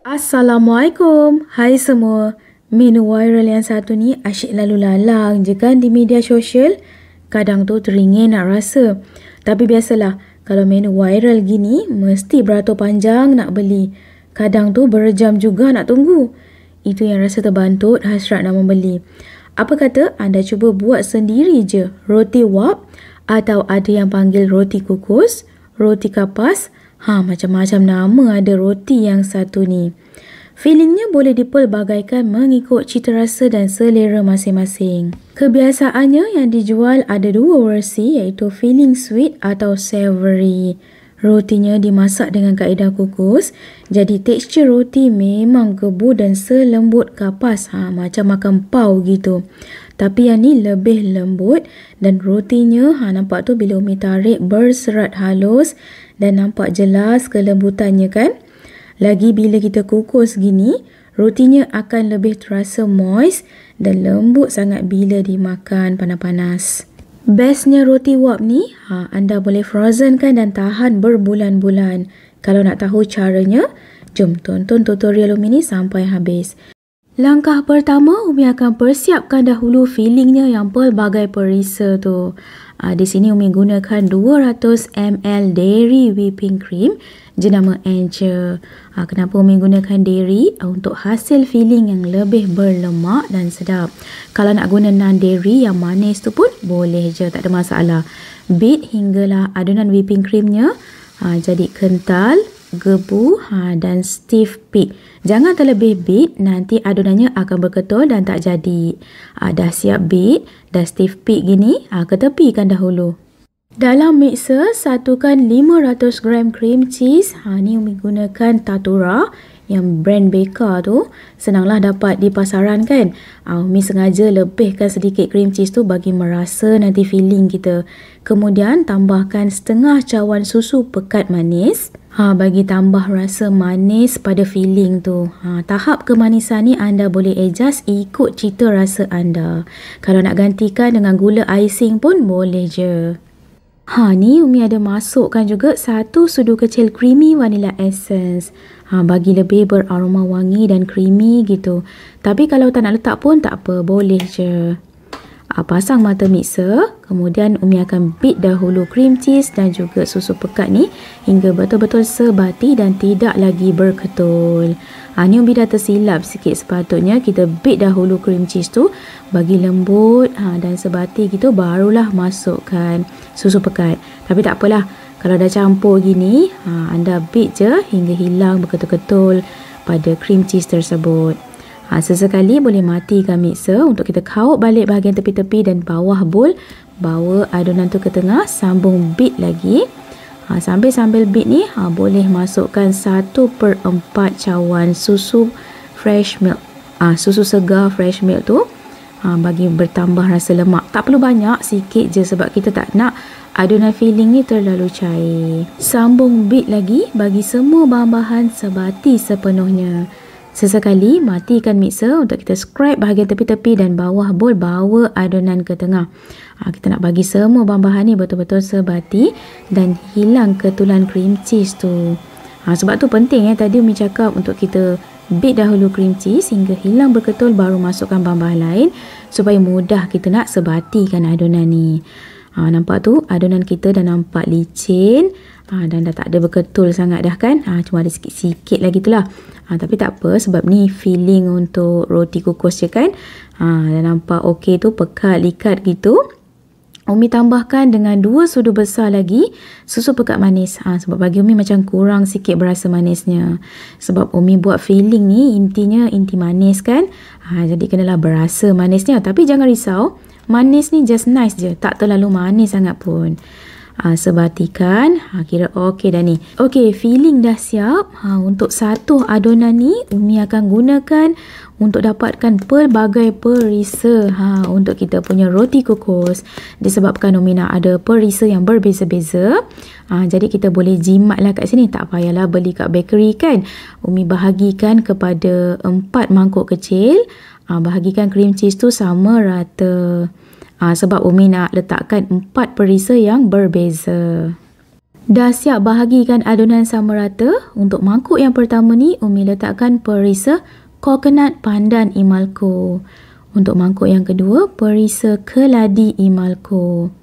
Assalamualaikum. Hai semua. Menu viral yang satu ni asyik lalu lalang je kan di media sosial. Kadang tu teringin nak rasa. Tapi biasalah, kalau menu viral gini, mesti beratur panjang nak beli. Kadang tu berjam juga nak tunggu. Itu yang rasa terbantut hasrat nak membeli. Apa kata anda cuba buat sendiri je roti wap atau ada yang panggil roti kukus, roti kapas, roti kapas, Ha, macam-macam nama ada roti yang satu ni. Feelingnya boleh dipelbagaikan mengikut cita rasa dan selera masing-masing. Kebiasaannya yang dijual ada dua versi iaitu feeling sweet atau savoury. Rotinya dimasak dengan kaedah kukus, jadi tekstur roti memang gebu dan selembut kapas ha, macam makan pau gitu. Tapi yang ni lebih lembut dan rotinya ha, nampak tu bila Umi tarik berserat halus dan nampak jelas kelembutannya kan. Lagi bila kita kukus gini, rotinya akan lebih terasa moist dan lembut sangat bila dimakan panas-panas. Bestnya roti wap ni, ha, anda boleh frozen kan dan tahan berbulan-bulan. Kalau nak tahu caranya, jom tonton tutorial ini sampai habis. Langkah pertama Umi akan persiapkan dahulu fillingnya yang pelbagai perisa tu. Uh, di sini Umi gunakan 200ml dairy whipping cream jenama Angel. Uh, ah, kenapa Umi gunakan dairy? Uh, untuk hasil filling yang lebih berlemak dan sedap. Kalau nak guna non-dairy yang manis tu pun boleh je, tak ada masalah. Beat hinggalah adunan whipping creamnya uh, jadi kental gebu ha, dan stiff peak. Jangan terlebih beat, nanti adunannya akan berketul dan tak jadi. Ha, dah siap beat dah stiff peak gini, ha, ketepikan dahulu. Dalam mixer, satukan 500 gram cream cheese. Ha, ni gunakan Tatura yang brand Baker tu. Senanglah dapat di pasaran kan. Ha, Umi sengaja lebihkan sedikit cream cheese tu bagi merasa nanti feeling kita. Kemudian tambahkan setengah cawan susu pekat manis. Ha, bagi tambah rasa manis pada feeling tu. Ha, tahap kemanisan ni anda boleh adjust ikut cita rasa anda. Kalau nak gantikan dengan gula icing pun boleh je. Ha, ni Umi ada masukkan juga satu sudu kecil creamy vanilla essence. Ha, bagi lebih beraroma wangi dan creamy gitu. Tapi kalau tak nak letak pun tak apa, boleh je. Uh, pasang mata mixer. Kemudian Umi akan beat dahulu cream cheese dan juga susu pekat ni hingga betul-betul sebati dan tidak lagi berketul. Ha, ni Umi dah tersilap sikit sepatutnya kita beat dahulu cream cheese tu bagi lembut ha, dan sebati gitu barulah masukkan susu pekat. Tapi tak apalah kalau dah campur gini ha, anda beat je hingga hilang berketul-ketul pada cream cheese tersebut. Ha, sesekali boleh mati kami se untuk kita kaut balik bahagian tepi-tepi dan bawah bowl. Bawa adunan tu ke tengah, sambung bit lagi. Ha, sambil-sambil bit ni, ha, boleh masukkan 1 per 4 cawan susu fresh milk. Ha, susu segar fresh milk tu ha, bagi bertambah rasa lemak. Tak perlu banyak, sikit je sebab kita tak nak adunan filling ni terlalu cair. Sambung bit lagi bagi semua bahan-bahan sebati sepenuhnya. Sesekali matikan mixer untuk kita scrub bahagian tepi-tepi dan bawah bowl bawa adunan ke tengah. Ha, kita nak bagi semua bahan-bahan ni betul-betul sebati dan hilang ketulan cream cheese tu. Ha, sebab tu penting ya tadi Umi cakap untuk kita bake dahulu cream cheese sehingga hilang berketul baru masukkan bahan-bahan lain supaya mudah kita nak sebatikan adunan ni. Ha, nampak tu adunan kita dah nampak licin ha, dan dah tak ada berketul sangat dah kan. Ha, cuma ada sikit-sikit lagi tu lah. Ha, tapi tak apa sebab ni feeling untuk roti kukus je kan. Ha, dah nampak okey tu pekat, likat gitu. Umi tambahkan dengan dua sudu besar lagi susu pekat manis. Ha, sebab bagi Umi macam kurang sikit berasa manisnya. Sebab Umi buat feeling ni intinya inti manis kan. Ha, jadi kenalah berasa manisnya. Tapi Jangan risau manis ni just nice je tak terlalu manis sangat pun ha, ah, sebatikan ha, ah, kira ok dah ni ok feeling dah siap ha, untuk satu adonan ni Umi akan gunakan untuk dapatkan pelbagai perisa ha, untuk kita punya roti kukus disebabkan Umi nak ada perisa yang berbeza-beza ha, jadi kita boleh jimat lah kat sini tak payahlah beli kat bakery kan Umi bahagikan kepada empat mangkuk kecil uh, bahagikan cream cheese tu sama rata uh, sebab Umi nak letakkan empat perisa yang berbeza. Dah siap bahagikan adunan sama rata. Untuk mangkuk yang pertama ni, Umi letakkan perisa coconut pandan imalko. Untuk mangkuk yang kedua, perisa keladi imalko.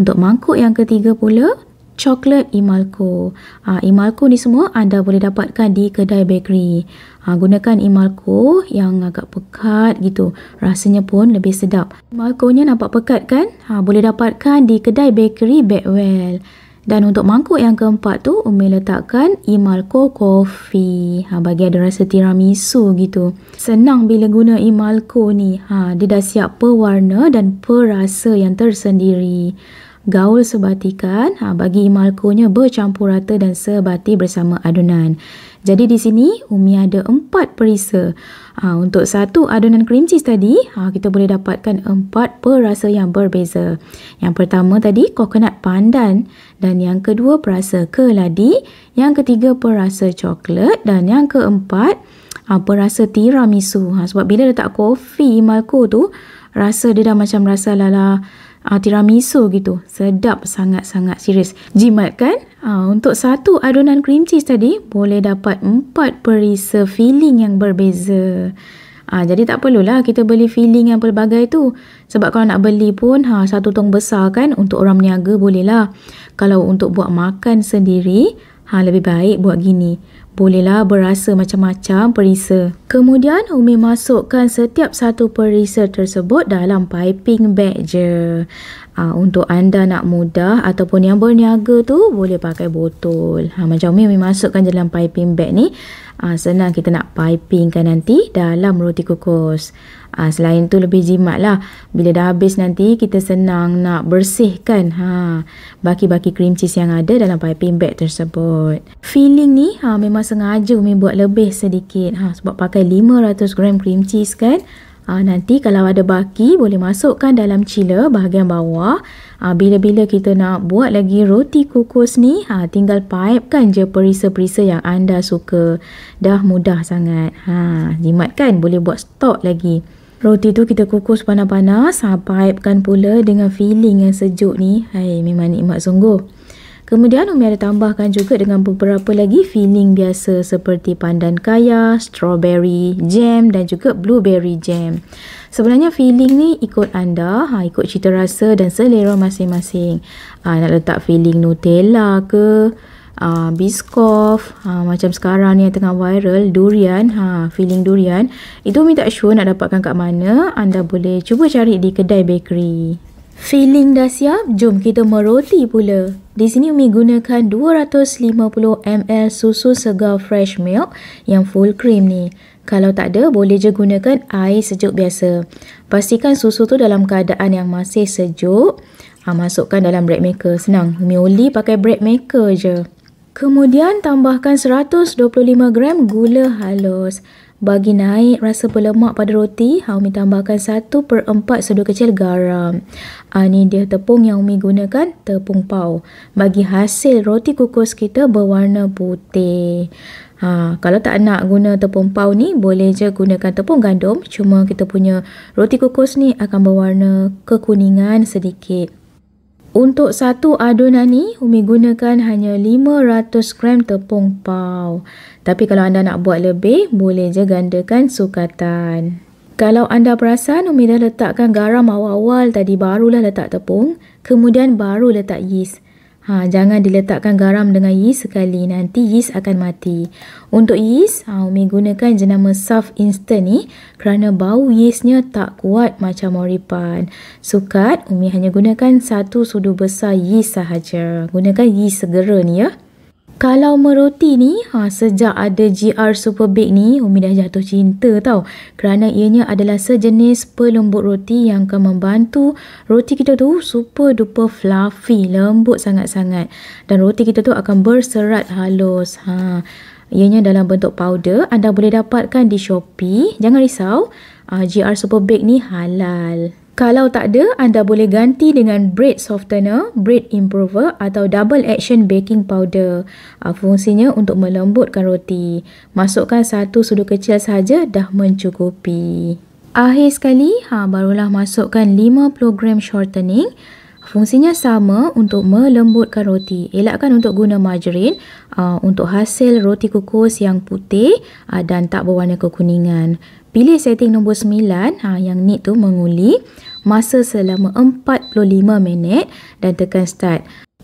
Untuk mangkuk yang ketiga pula, coklat imalko. Ha, ah, imalko ni semua anda boleh dapatkan di kedai bakery. Ha, gunakan imalko yang agak pekat gitu. Rasanya pun lebih sedap. Imalkonya nampak pekat kan? Ha, boleh dapatkan di kedai bakery Bedwell. Dan untuk mangkuk yang keempat tu, Umi letakkan Imalco Coffee. Ha, bagi ada rasa tiramisu gitu. Senang bila guna Imalco ni. Ha, dia dah siap pewarna dan perasa yang tersendiri. Gaul sebatikan, ha, bagi imalco bercampur rata dan sebati bersama adunan. Jadi di sini Umi ada empat perisa. Ha, untuk satu adunan cream cheese tadi, ha, kita boleh dapatkan empat perasa yang berbeza. Yang pertama tadi coconut pandan dan yang kedua perasa keladi, yang ketiga perasa coklat dan yang keempat ha, perasa tiramisu. Ha, sebab bila letak kopi Malco tu, rasa dia dah macam rasa lala uh, tiramisu gitu. Sedap sangat-sangat serius. Jimat kan? Uh, untuk satu adunan cream cheese tadi, boleh dapat empat perisa filling yang berbeza. Uh, jadi tak perlulah kita beli filling yang pelbagai tu. Sebab kalau nak beli pun ha, satu tong besar kan untuk orang meniaga bolehlah. Kalau untuk buat makan sendiri, ha, lebih baik buat gini. Bolehlah berasa macam-macam perisa. Kemudian Umi masukkan setiap satu perisa tersebut dalam piping bag je. Ha, untuk anda nak mudah ataupun yang berniaga tu boleh pakai botol. Ha, macam Umi, Umi masukkan dalam piping bag ni. Ha, senang kita nak pipingkan nanti dalam roti kukus. Ha, selain tu lebih jimat lah. Bila dah habis nanti kita senang nak bersihkan ha, baki-baki cream cheese yang ada dalam piping bag tersebut. Feeling ni ha, memang sengaja Umi buat lebih sedikit. Ha, sebab pakai 500 gram cream cheese kan. Aa, ah, nanti kalau ada baki boleh masukkan dalam chiller bahagian bawah. Ah, bila-bila kita nak buat lagi roti kukus ni ha, tinggal pipekan je perisa-perisa yang anda suka. Dah mudah sangat. Ha, jimat kan boleh buat stok lagi. Roti tu kita kukus panas-panas. Ha, pipekan pula dengan feeling yang sejuk ni. Hai, memang nikmat sungguh. Kemudian Umi ada tambahkan juga dengan beberapa lagi filling biasa seperti pandan kaya, strawberry jam dan juga blueberry jam. Sebenarnya filling ni ikut anda, ha, ikut cita rasa dan selera masing-masing. Ha, nak letak filling Nutella ke, ha, biskof, ha, macam sekarang ni yang tengah viral, durian, ha, filling durian. Itu Umi tak sure nak dapatkan kat mana, anda boleh cuba cari di kedai bakery. Feeling dah siap? Jom kita meroti pula. Di sini Umi gunakan 250ml susu segar fresh milk yang full cream ni. Kalau tak ada, boleh je gunakan air sejuk biasa. Pastikan susu tu dalam keadaan yang masih sejuk. Ha, masukkan dalam bread maker. Senang, Umi uli pakai bread maker je. Kemudian tambahkan 125 gram gula halus. Bagi naik rasa pelemak pada roti, ha, Umi tambahkan 1 per 4 sudu kecil garam. Ha, ni dia tepung yang Umi gunakan, tepung pau. Bagi hasil roti kukus kita berwarna putih. Ha, kalau tak nak guna tepung pau ni, boleh je gunakan tepung gandum. Cuma kita punya roti kukus ni akan berwarna kekuningan sedikit. Untuk satu adunan ni, Umi gunakan hanya 500 gram tepung pau. Tapi kalau anda nak buat lebih, boleh je gandakan sukatan. Kalau anda perasan, Umi dah letakkan garam awal-awal tadi barulah letak tepung, kemudian baru letak yeast. Ha, jangan diletakkan garam dengan yeast sekali, nanti yeast akan mati. Untuk yeast, ha, Umi gunakan jenama soft instant ni kerana bau yeastnya tak kuat macam moripan. Sukat, Umi hanya gunakan satu sudu besar yeast sahaja. Gunakan yeast segera ni ya. Kalau meroti ni, ha, sejak ada GR Super Big ni, Umi dah jatuh cinta tau. Kerana ianya adalah sejenis pelembut roti yang akan membantu roti kita tu super duper fluffy, lembut sangat-sangat. Dan roti kita tu akan berserat halus. Ha. Ianya dalam bentuk powder, anda boleh dapatkan di Shopee. Jangan risau, ha, GR Super Big ni halal. Kalau tak ada, anda boleh ganti dengan bread softener, bread improver atau double action baking powder. Ah, fungsinya untuk melembutkan roti. Masukkan satu sudu kecil saja dah mencukupi. Akhir sekali, ha, barulah masukkan 50 gram shortening. Fungsinya sama untuk melembutkan roti. Elakkan untuk guna margarin uh, ah, untuk hasil roti kukus yang putih uh, dan tak berwarna kekuningan. Pilih setting nombor 9 ha, yang need tu menguli masa selama 45 minit dan tekan start.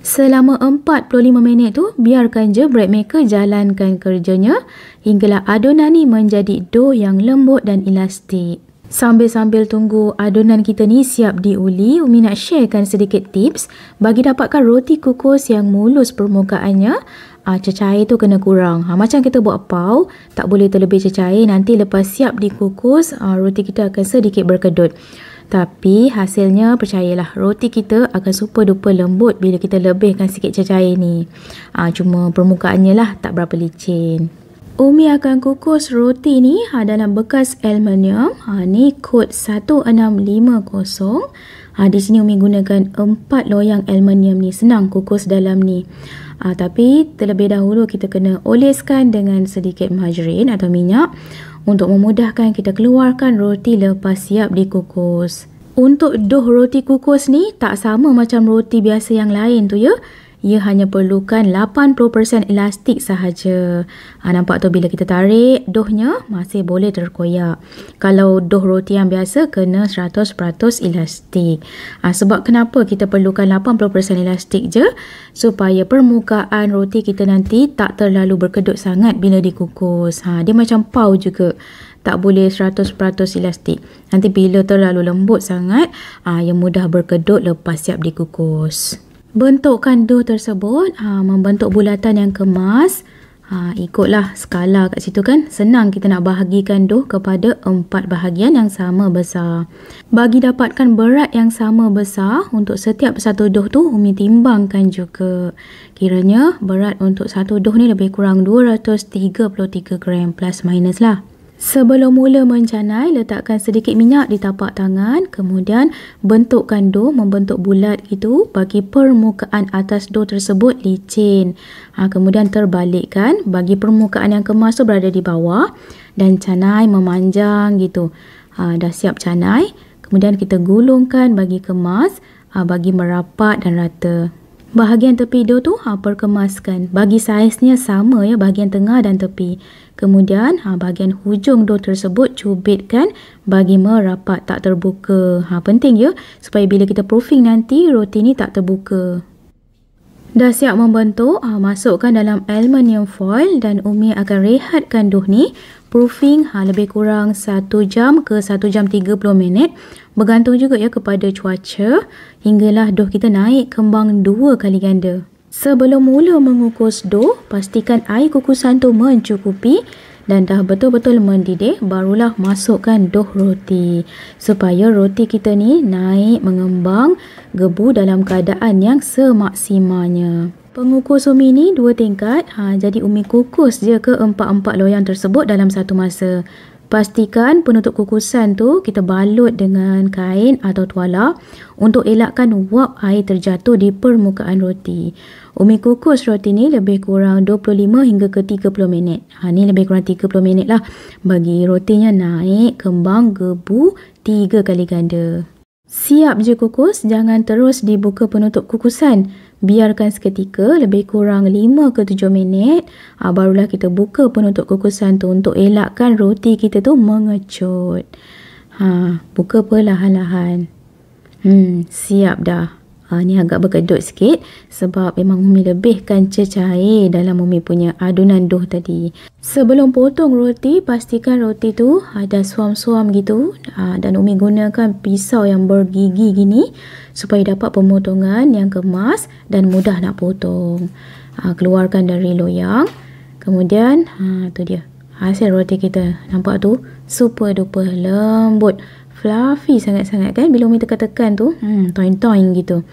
Selama 45 minit tu, biarkan je bread maker jalankan kerjanya hinggalah adonan ni menjadi dough yang lembut dan elastik. Sambil-sambil tunggu adunan kita ni siap diuli, Umi nak sharekan sedikit tips bagi dapatkan roti kukus yang mulus permukaannya. Ah, cecair tu kena kurang. Ha, macam kita buat pau, tak boleh terlebih cecair. Nanti lepas siap dikukus, ah, roti kita akan sedikit berkedut. Tapi hasilnya percayalah roti kita akan super duper lembut bila kita lebihkan sikit cecair ni. Ha, cuma permukaannya lah tak berapa licin. Umi akan kukus roti ni ha, dalam bekas aluminium. Ha, ni kod 1650. Ha, di sini Umi gunakan 4 loyang aluminium ni. Senang kukus dalam ni. Ha, tapi terlebih dahulu kita kena oleskan dengan sedikit margarin atau minyak untuk memudahkan kita keluarkan roti lepas siap dikukus. Untuk doh roti kukus ni tak sama macam roti biasa yang lain tu ya ia hanya perlukan 80% elastik sahaja. Ha, nampak tu bila kita tarik, dohnya masih boleh terkoyak. Kalau doh roti yang biasa, kena 100% elastik. Ha, sebab kenapa kita perlukan 80% elastik je? Supaya permukaan roti kita nanti tak terlalu berkedut sangat bila dikukus. Ha, dia macam pau juga. Tak boleh 100% elastik. Nanti bila terlalu lembut sangat, ha, ia mudah berkedut lepas siap dikukus. Bentukkan kandu tersebut ha, membentuk bulatan yang kemas ha, ikutlah skala kat situ kan senang kita nak bahagikan doh kepada empat bahagian yang sama besar bagi dapatkan berat yang sama besar untuk setiap satu doh tu Umi timbangkan juga kiranya berat untuk satu doh ni lebih kurang 233 gram plus minus lah Sebelum mula mencanai, letakkan sedikit minyak di tapak tangan, kemudian bentukkan dough membentuk bulat itu bagi permukaan atas dough tersebut licin. Ha, kemudian terbalikkan bagi permukaan yang kemas tu berada di bawah dan canai memanjang gitu. Ha, dah siap canai, kemudian kita gulungkan bagi kemas ha, bagi merapat dan rata bahagian tepi dia tu ha, perkemaskan. Bagi saiznya sama ya bahagian tengah dan tepi. Kemudian ha, bahagian hujung dia tersebut cubitkan bagi merapat tak terbuka. Ha, penting ya supaya bila kita proofing nanti roti ni tak terbuka. Dah siap membentuk, ha, masukkan dalam aluminium foil dan Umi akan rehatkan doh ni proofing ha, lebih kurang 1 jam ke 1 jam 30 minit bergantung juga ya kepada cuaca hinggalah doh kita naik kembang 2 kali ganda. Sebelum mula mengukus doh, pastikan air kukusan tu mencukupi dan dah betul-betul mendidih barulah masukkan doh roti supaya roti kita ni naik mengembang gebu dalam keadaan yang semaksimanya. Pengukus umi ni dua tingkat. Ha, jadi umi kukus dia ke empat-empat loyang tersebut dalam satu masa. Pastikan penutup kukusan tu kita balut dengan kain atau tuala untuk elakkan wap air terjatuh di permukaan roti. Umi kukus roti ni lebih kurang 25 hingga ke 30 minit. Ha, ni lebih kurang 30 minit lah bagi rotinya naik kembang gebu tiga kali ganda. Siap je kukus, jangan terus dibuka penutup kukusan. Biarkan seketika lebih kurang 5 ke 7 minit ha, barulah kita buka penutup kukusan tu untuk elakkan roti kita tu mengecut. Ha, buka perlahan-lahan. Hmm, siap dah. Ha, ni agak berkedut sikit sebab memang Umi lebihkan cecair dalam Umi punya adunan doh tadi. Sebelum potong roti, pastikan roti tu ada suam-suam gitu ha, dan Umi gunakan pisau yang bergigi gini supaya dapat pemotongan yang kemas dan mudah nak potong. Ha, keluarkan dari loyang. Kemudian, ha, tu dia hasil roti kita nampak tu super duper lembut fluffy sangat-sangat kan bila Umi tekan-tekan tu hmm, toin toing gitu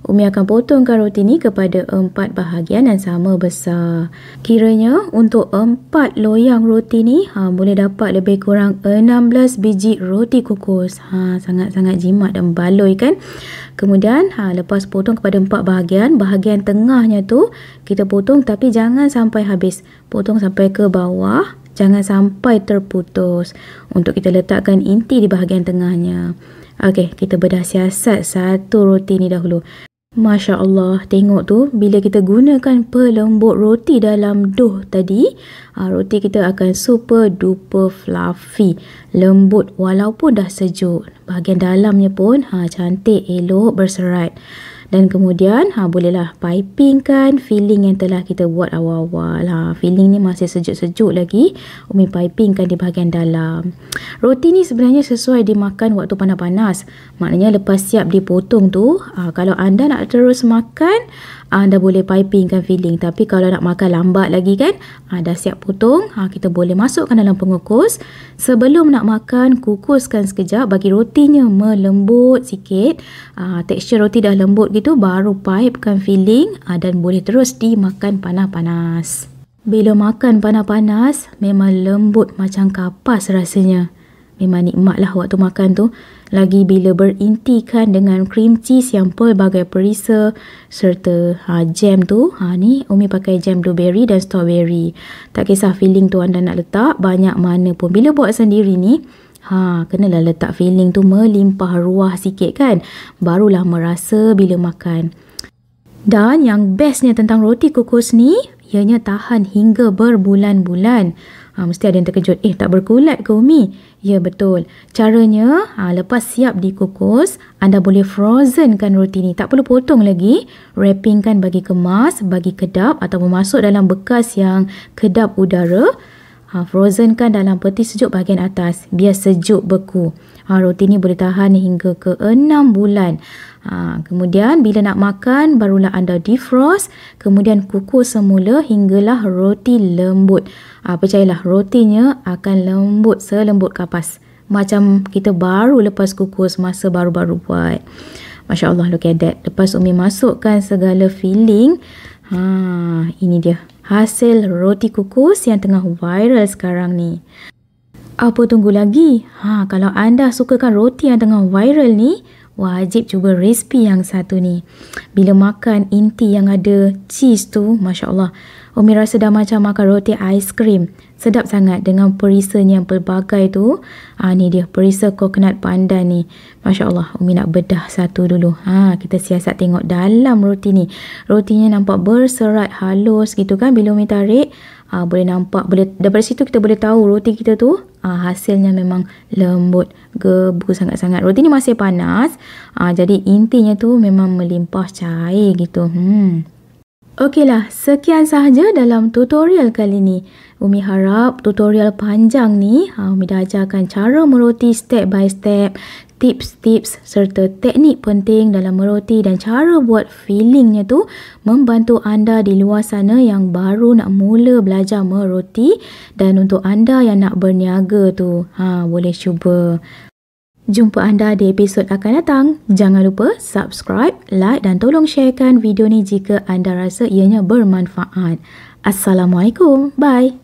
Umi akan potongkan roti ni kepada empat bahagian yang sama besar. Kiranya untuk empat loyang roti ni ha, boleh dapat lebih kurang 16 biji roti kukus. Ha, sangat-sangat jimat dan baloi kan. Kemudian ha, lepas potong kepada empat bahagian, bahagian tengahnya tu kita potong tapi jangan sampai habis. Potong sampai ke bawah jangan sampai terputus untuk kita letakkan inti di bahagian tengahnya. Okey, kita bedah siasat satu roti ni dahulu. Masya Allah, tengok tu bila kita gunakan pelembut roti dalam doh tadi, ah, roti kita akan super duper fluffy, lembut walaupun dah sejuk. Bahagian dalamnya pun ha, cantik, elok, berserat dan kemudian ha bolehlah piping kan filling yang telah kita buat awal-awal ha filling ni masih sejuk-sejuk lagi umi piping kan di bahagian dalam roti ni sebenarnya sesuai dimakan waktu panas-panas maknanya lepas siap dipotong tu ha, kalau anda nak terus makan anda boleh piping kan filling tapi kalau nak makan lambat lagi kan ha, dah siap potong ha, kita boleh masukkan dalam pengukus sebelum nak makan kukuskan sekejap bagi rotinya melembut sikit ha, tekstur roti dah lembut gitu begitu baru pipekan filling ha, dan boleh terus dimakan panas-panas. Bila makan panas-panas, memang lembut macam kapas rasanya. Memang nikmatlah waktu makan tu. Lagi bila berintikan dengan cream cheese yang pelbagai perisa serta ha, jam tu. Ha, ni Umi pakai jam blueberry dan strawberry. Tak kisah filling tu anda nak letak, banyak mana pun. Bila buat sendiri ni, Ha, kenalah letak feeling tu melimpah ruah sikit kan. Barulah merasa bila makan. Dan yang bestnya tentang roti kukus ni, ianya tahan hingga berbulan-bulan. Ha, mesti ada yang terkejut, eh tak berkulat ke Umi? Ya betul. Caranya, ha, lepas siap dikukus, anda boleh frozenkan roti ni. Tak perlu potong lagi. Wrappingkan bagi kemas, bagi kedap atau memasuk dalam bekas yang kedap udara ha, frozen kan dalam peti sejuk bahagian atas biar sejuk beku ha, roti ni boleh tahan hingga ke 6 bulan ha, kemudian bila nak makan barulah anda defrost kemudian kukus semula hinggalah roti lembut ha, percayalah rotinya akan lembut selembut kapas macam kita baru lepas kukus masa baru-baru buat Masya Allah look at that. Lepas Umi masukkan segala filling. Ha, ini dia hasil roti kukus yang tengah viral sekarang ni. Apa tunggu lagi? Ha, kalau anda sukakan roti yang tengah viral ni, wajib cuba resipi yang satu ni. Bila makan inti yang ada cheese tu, masya-Allah, Umi rasa dah macam makan roti aiskrim. Sedap sangat dengan perisanya yang pelbagai tu. Ha, ni dia perisa coconut pandan ni. Masya Allah Umi nak bedah satu dulu. Ha, kita siasat tengok dalam roti ni. Rotinya nampak berserat halus gitu kan bila Umi tarik. Ha, boleh nampak boleh daripada situ kita boleh tahu roti kita tu ha, hasilnya memang lembut gebu sangat-sangat roti ni masih panas ha, jadi intinya tu memang melimpah cair gitu hmm. Okeylah, sekian sahaja dalam tutorial kali ini. Umi harap tutorial panjang ni, ha, Umi dah ajarkan cara meroti step by step, tips-tips serta teknik penting dalam meroti dan cara buat feelingnya tu membantu anda di luar sana yang baru nak mula belajar meroti dan untuk anda yang nak berniaga tu, ha, boleh cuba. Jumpa anda di episod akan datang. Jangan lupa subscribe, like dan tolong sharekan video ni jika anda rasa ianya bermanfaat. Assalamualaikum. Bye.